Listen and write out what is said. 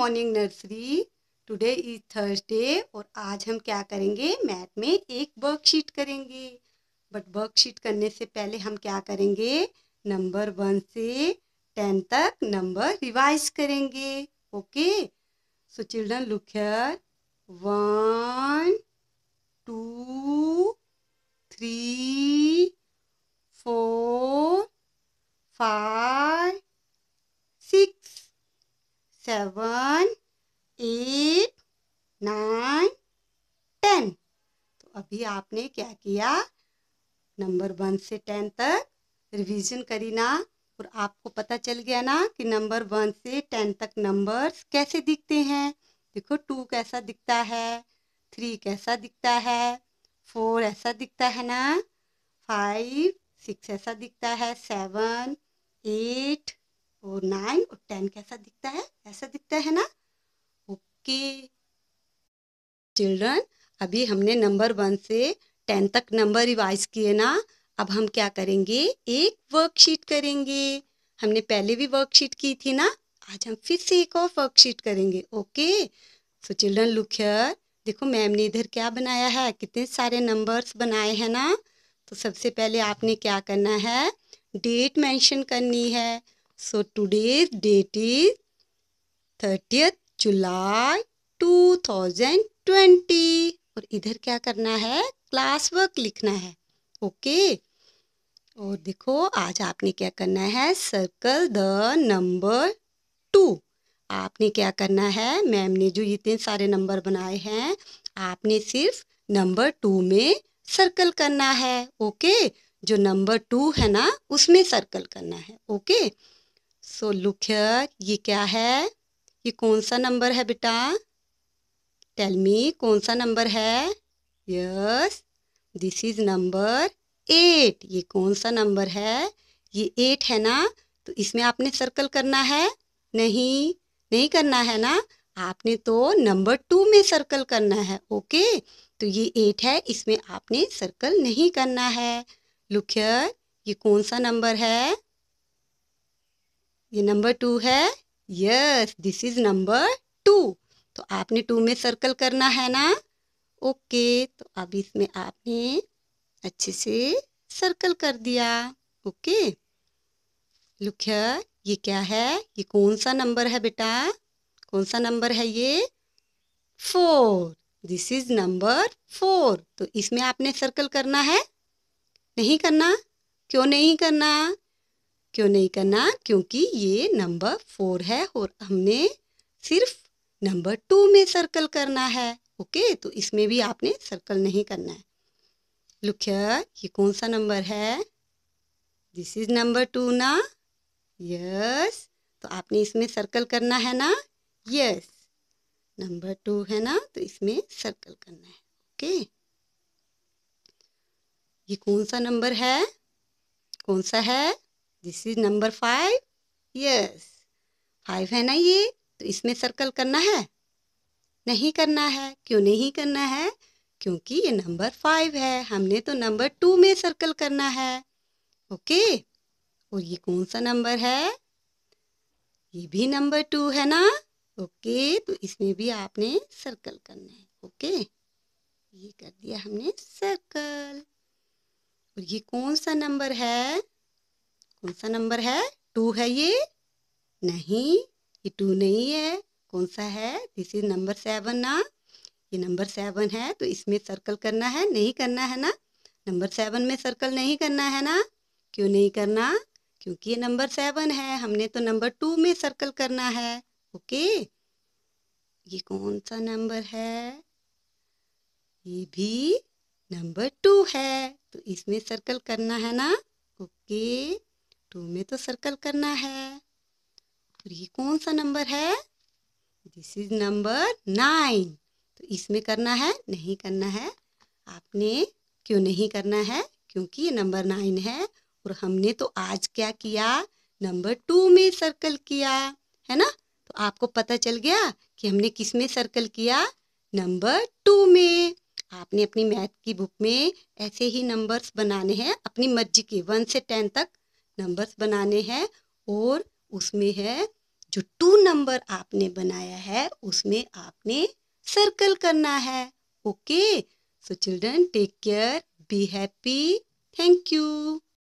Morning nursery today is Thursday और आज हम क्या करेंगे मैथ में एक वर्कशीट करेंगे बट वर्कशीट करने से पहले हम क्या करेंगे नंबर वन से टेन तक नंबर रिवाइज करेंगे okay so children look here one seven eight nine ten तो अभी आपने क्या किया नंबर वन से टेन तक रिवीजन करी ना और आपको पता चल गया ना कि नंबर वन से टेन तक नंबर्स कैसे दिखते हैं देखो टू कैसा दिखता है थ्री कैसा दिखता है फोर ऐसा दिखता है ना फाइव सिक्स ऐसा दिखता है सेवन एट और नाइन और टेन कैसा दिखता है ऐसा दिखता है ना ओके चिल्ड्रन अभी हमने नंबर वन से टेन तक नंबर रिवाइज किए ना अब हम क्या करेंगे एक वर्कशीट करेंगे हमने पहले भी वर्कशीट की थी ना आज हम फिर से एक और वर्कशीट करेंगे okay so children look here देखो मैम ने इधर क्या बनाया है कितने सारे नंबर्स बनाए हैं ना तो सबसे पहले आपने क्या करना है डेट मेंशन करनी है So today's date is 30th July 2020 और इधर क्या करना है क्लास वर्क लिखना है ओके okay. और देखो आज आपने क्या करना है सर्कल द नंबर टू आपने क्या करना है मैम ने जो इतने सारे नंबर बनाए हैं आपने सिर्फ नंबर टू में सर्कल करना है ओके okay? जो नंबर टू है ना उसमें सर्कल करना है ओके okay? सो लुक ये क्या है ये कौन सा नंबर है बेटा टेल मी कौन सा नंबर है yes this is number eight ये कौन सा नंबर है ये एट है ना तो इसमें आपने सर्कल करना है नहीं नहीं करना है ना आपने तो नंबर टू में सर्कल करना है ओके तो ये एट है इसमें आपने सर्कल नहीं करना है लुखियर ये कौन सा नंबर है ये नंबर टू है yes this is number two तो आपने टू में सर्कल करना है ना ओके तो अब इसमें आपने अच्छे से सर्कल कर दिया ओके okay? ये क्या है ये कौन सा नंबर है बेटा कौन सा नंबर है ये four this is number four तो इसमें आपने सर्कल करना है नहीं करना क्यों नहीं करना क्यों नहीं करना क्योंकि ये नंबर फोर है और हमने सिर्फ नंबर टू में सर्कल करना है ओके तो इसमें भी आपने सर्कल नहीं करना है लुखिया ये कौन सा नंबर है दिस इज नंबर टू ना यस तो आपने इसमें सर्कल करना है ना यस नंबर टू है ना तो इसमें सर्कल करना है ओके ये कौन सा नंबर है कौन सा है this is number five yes five है ना ये तो इसमें सर्कल करना है नहीं करना है क्यों नहीं करना है क्योंकि ये नंबर फाइव है हमने तो नंबर टू में सर्कल करना है ओके और ये कौन सा नंबर है ये भी नंबर टू है ना ओके तो इसमें भी आपने सर्कल करना है ओके ये कर दिया हमने सर्कल और ये कौन सा नंबर है कौन सा नंबर है टू है ये नहीं ये टू नहीं है कौन सा है दिस इज नंबर सेवन ना ये नंबर सेवन है तो इसमें सर्कल करना है नहीं करना है ना नंबर सेवन में सर्कल नहीं करना है ना क्यों नहीं करना क्योंकि ये नंबर सेवन है हमने तो नंबर टू में सर्कल करना है ओके ये कौन सा नंबर है ये भी नंबर टू है तो इसमें सर्कल करना है ना ओके टू में तो सर्कल करना है और ये कौन सा नंबर है दिस इज नंबर नाइन तो इसमें करना है नहीं करना है आपने क्यों नहीं करना है क्योंकि ये नंबर नाइन है और हमने तो आज क्या किया नंबर टू में सर्कल किया है ना तो आपको पता चल गया कि हमने किस में सर्कल किया नंबर टू में आपने अपनी मैथ की बुक में ऐसे ही नंबर्स बनाने हैं अपनी मर्जी के वन से टेन तक नंबर्स बनाने हैं और उसमें है जो टू नंबर आपने बनाया है उसमें आपने सर्कल करना है okay so children take care be happy thank you